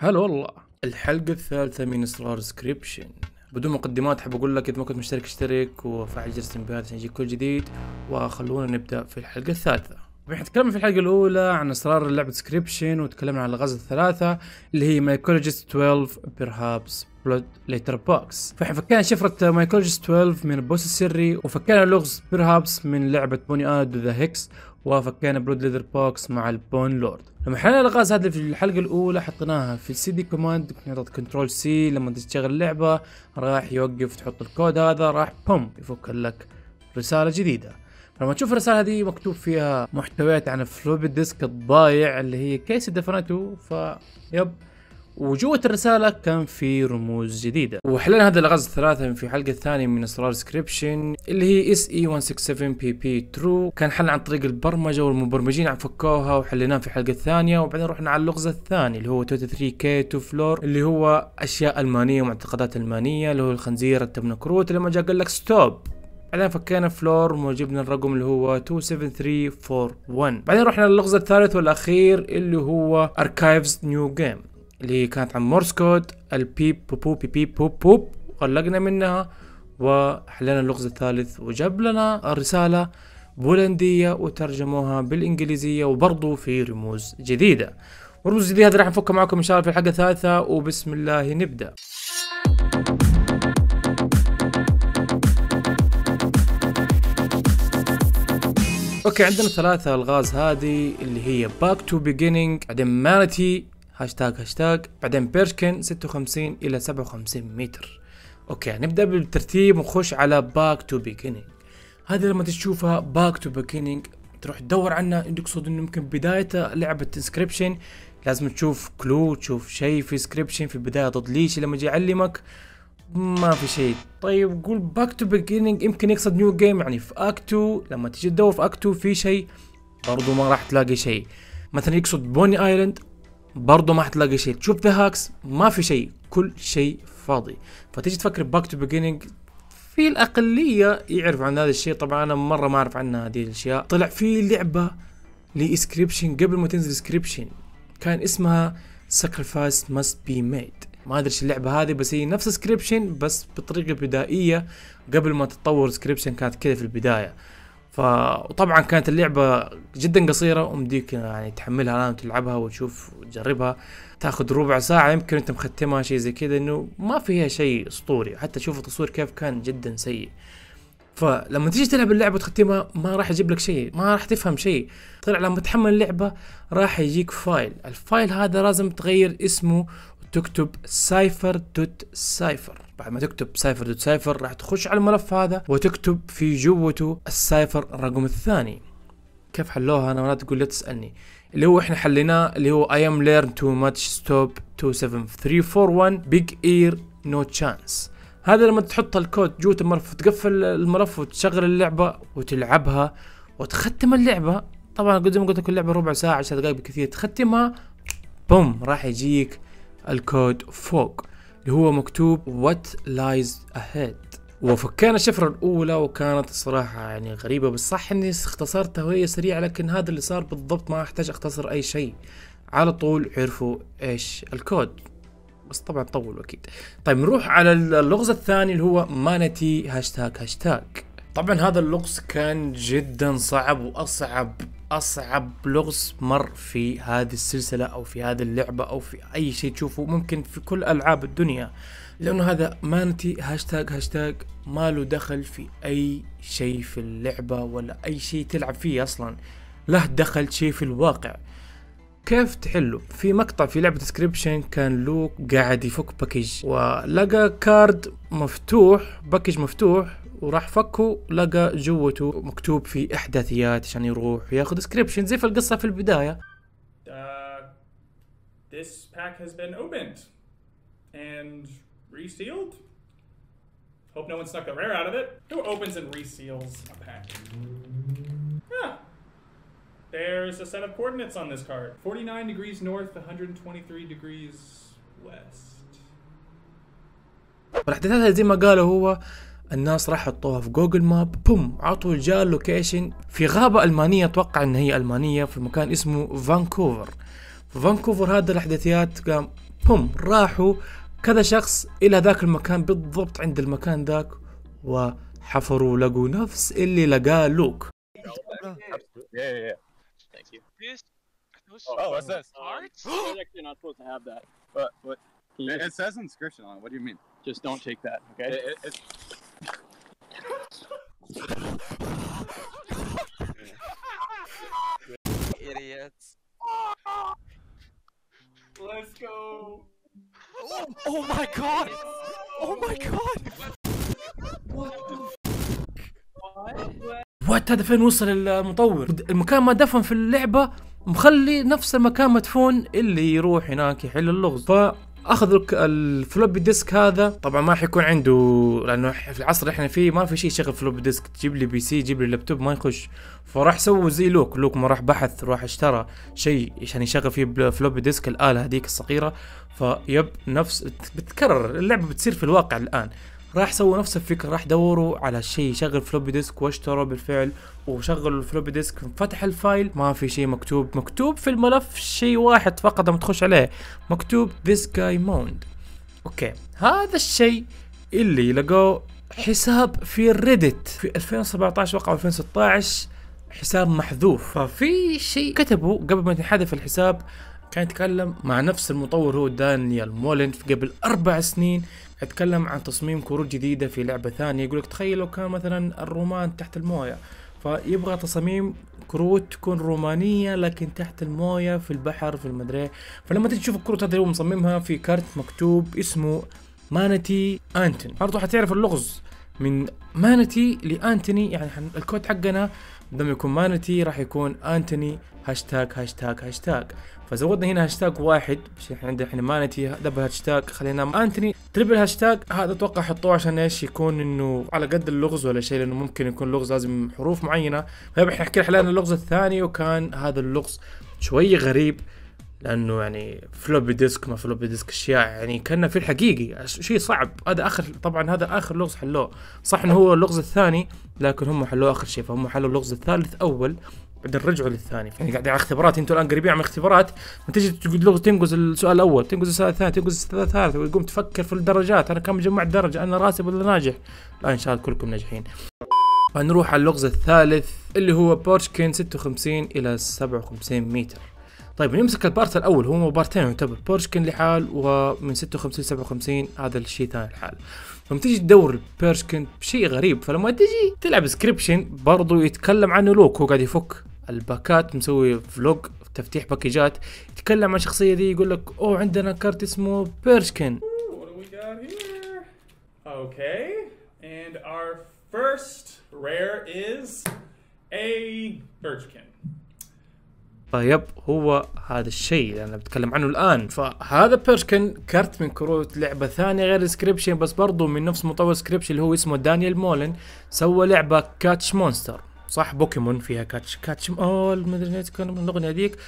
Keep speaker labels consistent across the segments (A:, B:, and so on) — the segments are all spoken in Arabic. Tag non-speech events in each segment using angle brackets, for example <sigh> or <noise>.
A: هلا والله الحلقة الثالثة من اسرار سكريبشن بدون مقدمات حاب اقول لك اذا ما كنت مشترك اشترك وفعل جرس التنبيهات عشان يجيك كل جديد وخلونا نبدا في الحلقة الثالثة احنا تكلمنا في الحلقة الأولى عن أسرار لعبة سكريبشن وتكلمنا عن الغاز الثلاثة اللي هي مايكولوجيست 12 بيرهابس بلود ليتر بوكس فاحنا فكينا شفرة مايكولوجيست 12 من البوس السري وفكينا لغز بيرهابس من لعبة بوني آد ذا هيكس وفكينا برود ليذر بوكس مع البون لورد لما حلينا الغاز هذا في الحلقه الاولى حطيناها في السي دي كوماند نضغط كنترول سي لما تشتغل اللعبه راح يوقف تحط الكود هذا راح بوم يفك لك رساله جديده لما تشوف الرساله هذه مكتوب فيها محتويات عن الفلوبي ديسك الضايع اللي هي كيس دفنته فيب وجوة الرسالة كان في رموز جديدة وحلينا هذا الغاز الثلاثة في حلقة ثانية من اسرار سكريبشن اللي هي اس اي 167 بي بي ترو كان حل عن طريق البرمجة والمبرمجين فكوها وحليناه في الحلقة الثانية وبعدين رحنا على اللغز الثاني اللي هو 23 كي تو فلور اللي هو اشياء المانية ومعتقدات المانية اللي هو الخنزير التبنكروت لما جاء قال لك ستوب بعدين فكينا فلور وجبنا الرقم اللي هو 27341 بعدين رحنا للغز الثالث والاخير اللي هو اركايفز نيو جيم اللي كانت عن مورس كود البيب بوبو بيب بيب بوب بوب غلقنا منها وحلينا اللغز الثالث وجاب لنا الرسالة بولندية وترجموها بالإنجليزية وبرضو في رموز جديدة ورموز جديدة هذه راح نفكها معكم إن شاء الله في الحلقة الثالثة وبسم الله نبدأ اوكي عندنا ثلاثة الغاز هذه اللي هي باك تو beginning بعدين مانتي هاشتاج هاشتاج بعدين بيرشكن 56 الى 57 متر اوكي يعني نبدا بالترتيب ونخش على باك تو بيجينينج هذه لما تشوفها باك تو بيجينينج تروح تدور عنها تقصد انه يمكن بداية لعبة انسكربشن لازم تشوف كلو تشوف شيء في انسكربشن في البداية ضد ليش لما اجي اعلمك ما في شيء طيب قول باك تو بيجينينج يمكن يقصد نيو جيم يعني في اكتو لما تجي تدور في اكتو في شيء برضو ما راح تلاقي شيء مثلا يقصد بوني ايلاند برضه ما حتلاقي شيء تشوف ذا هاكس ما في شيء كل شيء فاضي فتيجي تفكر باك تو بيجينينج في الاقليه يعرف عن هذا الشيء طبعا انا مره ما اعرف عنها هذه الاشياء طلع في لعبه لاسكريبشن قبل ما تنزل اسكريبشن كان اسمها ساكرفايس ماست بي ميد ما ادري ايش اللعبه هذه بس هي نفس سكريبشن بس بطريقه بدائيه قبل ما تتطور سكريبشن كانت كذا في البدايه فطبعا كانت اللعبة جدا قصيرة ومديك يعني تحملها الان وتلعبها وتشوف وتجربها تاخذ ربع ساعة يمكن انت مختمها شيء زي كذا انه ما فيها شيء اسطوري حتى شوف التصوير كيف كان جدا سيء فلما تيجي تلعب اللعبة وتختمها ما راح يجيب لك شيء ما راح تفهم شيء طلع لما تحمل اللعبة راح يجيك فايل الفايل هذا لازم تغير اسمه تكتب سايفر دوت سايفر بعد ما تكتب سايفر دوت سايفر راح تخش على الملف هذا وتكتب في جوته السايفر الرقم الثاني كيف حلوها انا ولا تقول لا تسالني اللي هو احنا حليناه اللي هو اي ام ليرن تو ماتش ستوب 27341 بيج اير نو تشانس هذا لما تحط الكود جوة الملف وتقفل الملف وتشغل اللعبة وتلعبها وتختم اللعبة طبعا قد ما قلت لك اللعبة ربع ساعة 10 دقائق بكثير تختمها بوم راح يجيك الكود فوق اللي هو مكتوب What lies ahead وفكينا الشفرة الأولى وكانت الصراحة يعني غريبة بس صح إني اختصرتها وهي سريعة لكن هذا اللي صار بالضبط ما أحتاج أختصر أي شيء على طول عرفوا إيش الكود بس طبعا طولوا أكيد طيب نروح على اللغز الثاني اللي هو مانتي هاشتاج هاشتاج طبعا هذا اللغز كان جدا صعب واصعب اصعب لغز مر في هذه السلسله او في هذه اللعبه او في اي شيء تشوفه ممكن في كل العاب الدنيا لانه هذا مانتي هاشتاج هاشتاج ما له دخل في اي شيء في اللعبه ولا اي شيء تلعب فيه اصلا له دخل شيء في الواقع كيف تحله؟ في مقطع في لعبة ديسكريبشن كان لوك قاعد يفك باكج ولقى كارد مفتوح باكج مفتوح وراح فكه لقى جوته مكتوب في احداثيات عشان يروح ياخذ سكريبشن زي في القصه في البدايه uh, This pack has been opened and resealed. Hope no one snuck the rare out of it. Who opens and reseals a pack? Huh. There's a set of coordinates on this card 49 degrees north, 123 degrees west. والاحداثات زي ما قال هو الناس راح حطوها في جوجل ماب بوم عطوا الجار لوكيشن في غابة ألمانية أتوقع إن هي ألمانية في مكان اسمه فانكوفر في فانكوفر هذا الأحداثيات قام بوم راحوا كذا شخص إلى ذاك المكان بالضبط عند المكان ذاك وحفروا لقوا نفس اللي لقاه لوك oh, <gasps> Just don't take that, okay? It, it, it's... Idiot. Let's go. Oh, oh my god. Oh my god. What the what? وات هذا فين وصل المطور المكان ما دفن في اللعبة مخلي نفس المكان مدفون اللي يروح هناك يحل اللغز ف اخذ الفلوبي ديسك هذا طبعا ما حيكون عنده لانه في العصر اللي احنا فيه ما في شيء يشغل فلوبي ديسك تجيب لي بي سي تجيب لي لابتوب ما يخش فراح سووا زي لوك لوك ما راح بحث راح اشترى شيء عشان يشغل فيه فلوبي ديسك الاله هذيك الصغيره فيب نفس بتكرر اللعبه بتصير في الواقع الان راح سووا نفس الفكره راح دوروا على شيء يشغل فلوبي ديسك واشتروا بالفعل وشغلوا الفلوبي ديسك فتح الفايل ما في شيء مكتوب مكتوب في الملف شيء واحد فقط لما تخش عليه مكتوب this guy mound اوكي هذا الشيء اللي لقوه حساب في الريدت في 2017 وقع 2016 حساب محذوف ففي شيء كتبوا قبل ما ينحذف الحساب كان يتكلم مع نفس المطور هو دانيال مولينف قبل أربع سنين اتكلم عن تصميم كروت جديدة في لعبة ثانية يقول لك تخيل لو كان مثلا الرومان تحت الموية فيبغى تصاميم كروت تكون رومانية لكن تحت الموية في البحر في المدري فلما تجي تشوف الكروت هذه هو مصممها في كارت مكتوب اسمه مانتي انتن برضو حتعرف اللغز من مانتي لانتوني يعني الكود حقنا ضمن الكوميونتي راح يكون انتوني هاشتاج هاشتاج هاشتاج فزودنا هنا هاشتاج واحد عشان احنا عندنا احنا مانتي دبل هاشتاج خلينا انتوني تريبل هاشتاج هذا اتوقع حطوه عشان ايش يكون انه على قد اللغز ولا شيء لانه ممكن يكون لغز لازم حروف معينه فاحنا طيب، حكينا حلال اللغز الثاني وكان هذا اللغز شوي غريب لانه يعني فلوبي ديسك ما فلوبي ديسك اشياء يعني كنا في الحقيقي شيء صعب هذا اخر طبعا هذا اخر لغز حلوه صح انه هو اللغز الثاني لكن هم حلوه اخر شيء فهم حلوا اللغز الثالث اول بعدين رجعوا للثاني يعني قاعدين على اختبارات انتوا الان قريبين من اختبارات تجي تقول لغز تنقز السؤال الاول تنقز السؤال الثاني تنقز السؤال الثالث وتقوم تفكر في الدرجات انا كم جمعت درجه انا راسب ولا ناجح لا ان شاء الله كلكم ناجحين فنروح على اللغز الثالث اللي هو بورشكين 56 الى 57 متر طيب نمسك البارت الاول هو بارتين يعتبر يعني بيرشكن لحال ومن 56 57 هذا الشيء ثاني لحال لما تيجي تدور بيرشكن بشيء غريب فلما تجي تلعب سكريبشن برضو يتكلم عنه لوك هو قاعد يفك الباكات مسوي فلوج تفتيح باكجات يتكلم عن الشخصيه دي يقول لك اوه عندنا كارت اسمه بيرشكن اوكي اند our فيرست رير از ا بيرشكن فيب هو هذا الشيء اللي انا بتكلم عنه الان فهذا بيرشكن كرت من كروت لعبه ثانيه غير سكريبشن بس برضو من نفس مطور سكريبشن اللي هو اسمه دانيال مولن سوى لعبه كاتش مونستر صح بوكيمون فيها كاتش كاتش اول مدري كان الاغنيه هذيك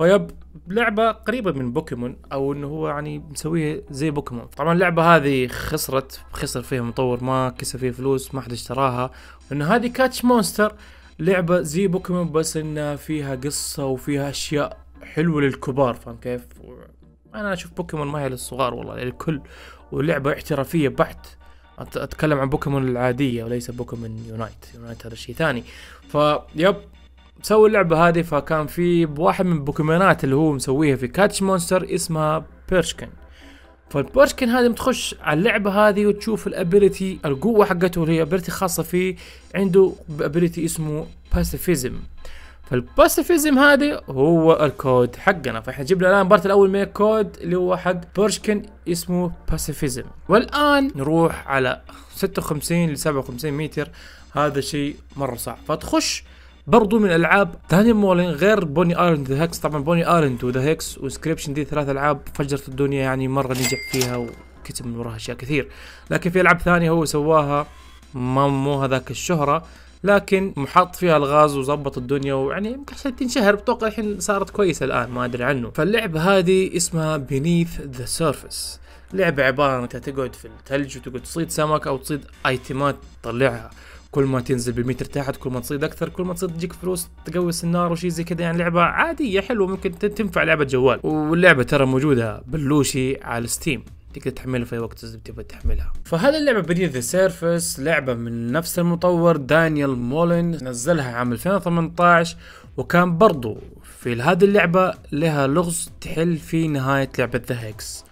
A: ويب لعبة قريبة من بوكيمون او انه هو يعني مسويها زي بوكيمون طبعا اللعبة هذه خسرت خسر فيها مطور ما كسب فيها فلوس ما حد اشتراها انه هذه كاتش مونستر لعبة زي بوكيمون بس انها فيها قصة وفيها اشياء حلوة للكبار فاهم كيف؟ انا اشوف بوكيمون ما هي للصغار والله للكل يعني ولعبة احترافية بحت اتكلم عن بوكيمون العادية وليس بوكيمون يونايت، يونايت هذا شيء ثاني فيب سووا اللعبة هذه فكان في واحد من بوكيمونات اللي هو مسويها في كاتش مونستر اسمها بيرشكن فالبيرشكن هذا متخش على اللعبه هذه وتشوف الابيلتي القوه حقته اللي هي ابيلتي خاصه فيه عنده ابيلتي اسمه باسيفيزم فالباسيفيزم هذا هو الكود حقنا فاحنا جبنا الان بارت الاول من الكود اللي هو حق بورشكن اسمه باسيفيزم والان نروح على 56 ل 57 متر هذا شيء مره صعب فتخش برضو من العاب ثاني مولين غير بوني ايرلند ذا هيكس طبعا بوني ايرلند وذا هيكس وسكريبشن دي ثلاث العاب فجرت الدنيا يعني مره نجح فيها وكتب من وراها اشياء كثير لكن في العاب ثانيه هو سواها ما مو هذاك الشهره لكن محط فيها الغاز وظبط الدنيا ويعني يمكن حتى تنشهر بتوقع الحين صارت كويسه الان ما ادري عنه فاللعبه هذه اسمها بينيث ذا سيرفس لعبه عباره انك تقعد في الثلج وتقعد تصيد سمك او تصيد ايتمات تطلعها كل ما تنزل بالمتر تحت كل ما تصيد اكثر كل ما تصيد تجيك فلوس تقوي النار وشي زي كذا يعني لعبه عاديه حلوه ممكن تنفع لعبه جوال واللعبه ترى موجوده بلوشي على الستيم تقدر تحملها في اي وقت تبغى تحملها فهذه اللعبه بديت ذا سيرفس لعبه من نفس المطور دانيال مولين نزلها عام 2018 وكان برضو في هذه اللعبه لها لغز تحل في نهايه لعبه ذا هيكس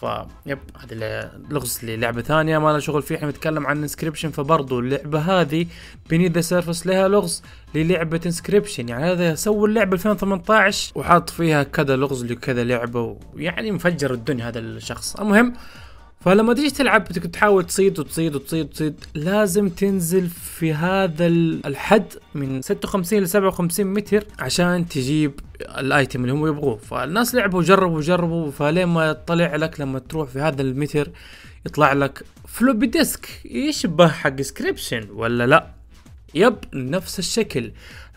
A: ف يب هذا لغز للعبه ثانيه ما لها شغل فيه احنا نتكلم عن انسكربشن فبرضه اللعبه هذه بني ذا سيرفس لها لغز للعبه انسكربشن يعني هذا سوى اللعبه 2018 وحاط فيها كذا لغز لكذا لعبه ويعني مفجر الدنيا هذا الشخص المهم فلما تيجي تلعب تحاول تصيد وتصيد وتصيد وتصيد لازم تنزل في هذا الحد من 56 ل 57 متر عشان تجيب الايتم اللي هم يبغوه فالناس لعبوا وجربوا وجربوا فلين ما طلع لك لما تروح في هذا المتر يطلع لك فلوبي ديسك يشبه حق سكريبشن ولا لا يب نفس الشكل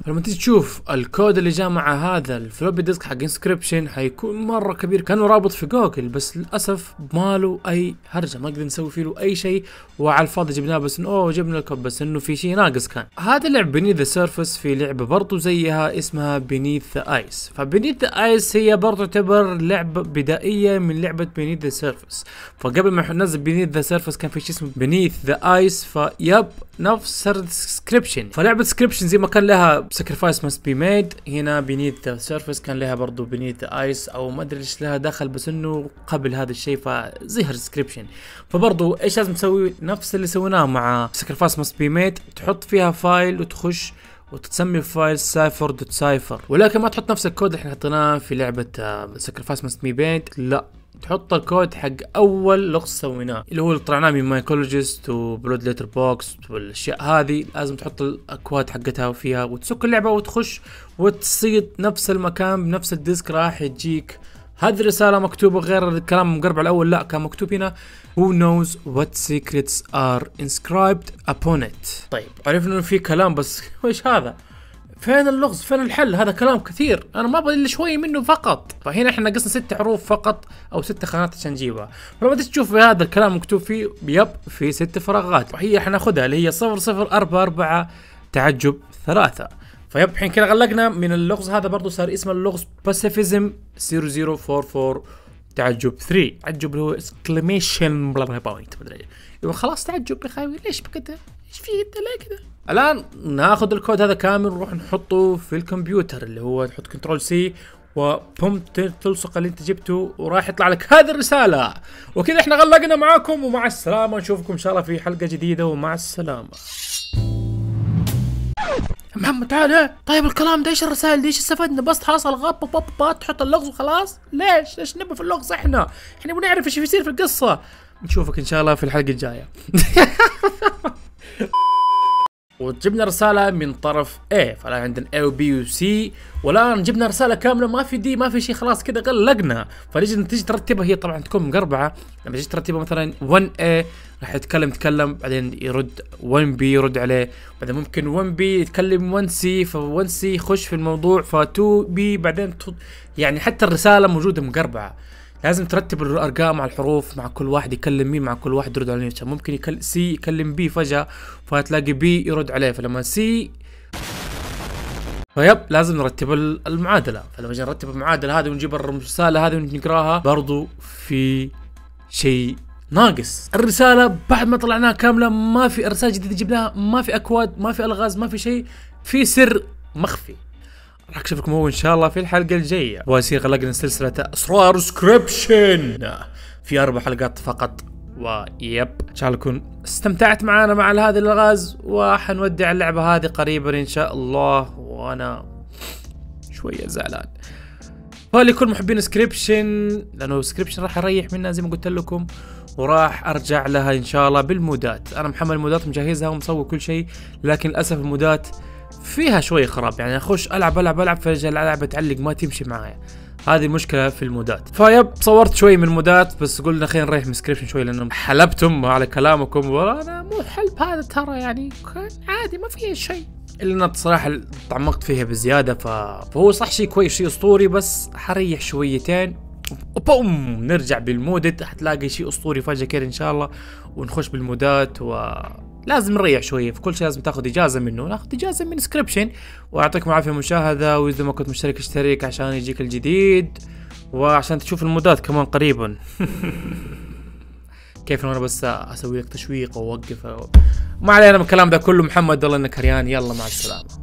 A: فلما تيجي تشوف الكود اللي جاء مع هذا الفلوبي ديسك حق انسكربشن حيكون مره كبير كانه رابط في جوجل بس للاسف ما له اي هرجه ما قدرنا نسوي فيه له اي شيء وعلى الفاضي جبناه بس انه اوه جبنا الكود بس انه في شيء ناقص كان هذا اللعب بني ذا سيرفس في لعبه برضو زيها اسمها بنيث ذا ايس فبنيث ذا ايس هي برضو تعتبر لعبه بدائيه من لعبه بنيث ذا سيرفس فقبل ما ننزل بنيث ذا سيرفس كان في شيء اسمه بنيث ذا ايس فيب نفس سكريبشن فلعبه سكريبشن زي ما كان لها سكرفايس ماست بي ميد هنا بنيت ذا سيرفيس كان لها برضو بنيت ايس او ما ادري ايش لها دخل بس انه قبل هذا الشيء هير ديسكربشن فبرضو ايش لازم تسوي نفس اللي سويناه مع سكرفايس ماست بي ميد تحط فيها فايل وتخش وتسمي الفايل سايفر دوت سايفر ولكن ما تحط نفس الكود اللي احنا حطيناه في لعبه سكرفايس ماست بي ميد لا تحط الكود حق اول لغز سويناه اللي هو اللي طلعناه من مايكولوجيست وبلود ليتر بوكس والاشياء هذه لازم تحط الاكواد حقتها فيها وتسك اللعبه وتخش وتصيد نفس المكان بنفس الديسك راح يجيك هذه الرسالة مكتوبة غير الكلام مقرب الأول لا كان مكتوب هنا Who knows what secrets are inscribed upon it طيب عرفنا انه في كلام بس <laughs> وش هذا؟ فين اللغز فين الحل هذا كلام كثير انا ما ابغى الا شوي منه فقط فهنا احنا نقصنا ست حروف فقط او ست خانات عشان نجيبها فلما تشوف هذا الكلام مكتوب فيه يب في ست فراغات وهي حناخذها اللي هي 0044 تعجب ثلاثة فيب الحين كذا غلقنا من اللغز هذا برضه صار اسمه اللغز باسيفيزم 0044 تعجب 3 تعجب اللي هو اسكليميشن بلا بوينت مدري ايوه خلاص تعجب يا خاوي ليش بكذا ايش في انت ليه كذا؟ الان ناخذ الكود هذا كامل نروح نحطه في الكمبيوتر اللي هو تحط كنترول سي وبوم تلصق اللي انت جبته وراح يطلع لك هذه الرساله وكذا احنا غلقنا معاكم ومع السلامه نشوفكم ان شاء الله في حلقه جديده ومع السلامه محمد تعال طيب الكلام ده ايش الرسائل دي ايش استفدنا بس خلاص الغاب با با تحط اللغز وخلاص ليش ليش نبى في اللغز احنا احنا بنعرف ايش بيصير في القصه نشوفك ان شاء الله في الحلقه الجايه <laughs> <laughs> وجبنا رسالة من طرف A فالآن عندنا A و B و C والآن جبنا رسالة كاملة ما في دي ما في شيء خلاص كذا غلقنا فنجي تجي ترتبها هي طبعا تكون مقربعة لما تجي ترتبها مثلا 1A راح يتكلم يتكلم بعدين يرد 1B يرد عليه بعدين ممكن 1B يتكلم 1C ف 1C يخش في الموضوع ف 2B بعدين يعني حتى الرسالة موجودة مقربعة لازم ترتب الارقام مع الحروف مع كل واحد يكلم مين مع كل واحد يرد عليه ممكن يكل سي يكلم بي فجاه فتلاقي بي يرد عليه فلما سي فيب لازم نرتب المعادله فلما نجي نرتب المعادله هذه ونجيب الرساله هذه ونقراها برضو في شيء ناقص الرساله بعد ما طلعناها كامله ما في ارسال جديده جبناها ما في اكواد ما في الغاز ما في شيء في سر مخفي راح اشوفكم هو ان شاء الله في الحلقه الجايه ويصير غلقنا سلسله اسرار سكريبشن في اربع حلقات فقط ويب ان شاء الله تكون استمتعت معانا مع هذه الالغاز وحنودع اللعبه هذه قريبا ان شاء الله وانا شويه زعلان فلكل محبين سكريبشن لانه سكريبشن راح اريح منها زي ما قلت لكم وراح ارجع لها ان شاء الله بالمودات انا محمل المودات مجهزها ومسوي كل شيء لكن للاسف المودات فيها شوي خراب يعني اخش العب العب العب فجاه الالعاب تعلق ما تمشي معايا هذه مشكله في المودات فيب صورت شوي من المودات بس قلنا خلينا نريح من سكريبشن شوي لانه حلبتم على كلامكم وانا انا مو حلب هذا ترى يعني كان عادي ما فيه شيء الا انا بصراحه تعمقت فيها بزياده ف... فهو صح شيء كويس شيء اسطوري بس حريح شويتين وبوم نرجع بالمودت حتلاقي شيء اسطوري فجاه كير ان شاء الله ونخش بالمودات و لازم نريح شويه في كل شيء لازم تاخذ اجازه منه ناخذ اجازه من سكريبشن واعطيكم العافيه المشاهده واذا ما كنت مشترك اشترك عشان يجيك الجديد وعشان تشوف المودات كمان قريبا <laughs> كيف انا بس اسوي لك تشويق واوقف ما علينا من الكلام ده كله محمد الله انك النكريان يلا مع السلامه